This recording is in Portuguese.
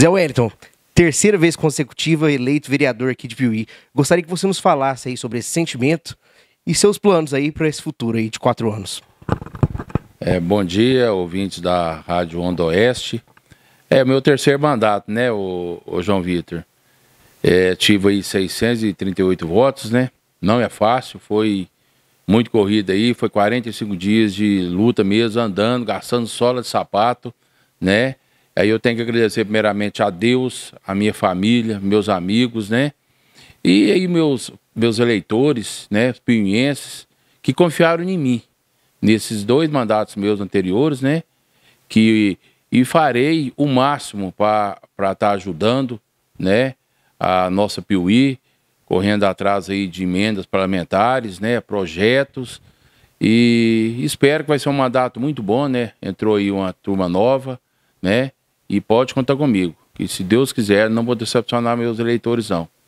Zé Wellington, terceira vez consecutiva eleito vereador aqui de Piuí. Gostaria que você nos falasse aí sobre esse sentimento e seus planos aí para esse futuro aí de quatro anos. É, bom dia, ouvintes da Rádio Onda Oeste. É meu terceiro mandato, né, o, o João Vitor? É, tive aí 638 votos, né? Não é fácil, foi muito corrida aí, foi 45 dias de luta mesmo, andando, gastando sola de sapato, né? Aí eu tenho que agradecer primeiramente a Deus, a minha família, meus amigos, né? E aí meus, meus eleitores, né, pinhenses, que confiaram em mim nesses dois mandatos meus anteriores, né? Que e farei o máximo para estar tá ajudando, né, a nossa Piuí, correndo atrás aí de emendas parlamentares, né, projetos e espero que vai ser um mandato muito bom, né? Entrou aí uma turma nova, né? E pode contar comigo, que se Deus quiser, não vou decepcionar meus eleitores, não.